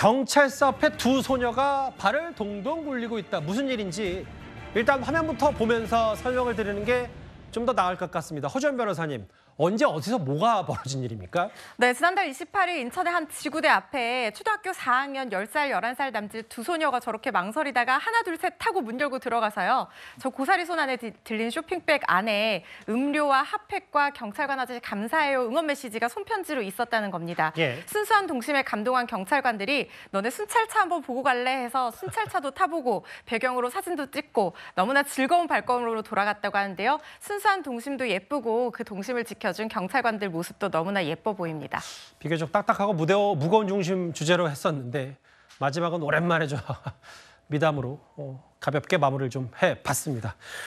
경찰서 앞에 두 소녀가 발을 동동 굴리고 있다. 무슨 일인지 일단 화면부터 보면서 설명을 드리는 게 좀더 나을 것 같습니다. 허전 변호사님, 언제 어디서 뭐가 벌어진 일입니까? 네, 지난달 28일 인천의 한 지구대 앞에 초등학교 4학년 10살, 11살 남짓 두 소녀가 저렇게 망설이다가 하나, 둘, 셋타고문 열고 들어가서요. 저 고사리 손 안에 들린 쇼핑백 안에 음료와 핫팩과 경찰관 아저씨 감사해요 응원 메시지가 손편지로 있었다는 겁니다. 예. 순수한 동심에 감동한 경찰관들이 너네 순찰차 한번 보고 갈래 해서 순찰차도 타보고 배경으로 사진도 찍고 너무나 즐거운 발걸음으로 돌아갔다고 하는데요. 순 순수 동심도 예쁘고 그 동심을 지켜준 경찰관들 모습도 너무나 예뻐 보입니다. 비교적 딱딱하고 무대어 무거운 중심 주제로 했었는데 마지막은 오랜만에 저 미담으로 어, 가볍게 마무리를 좀 해봤습니다.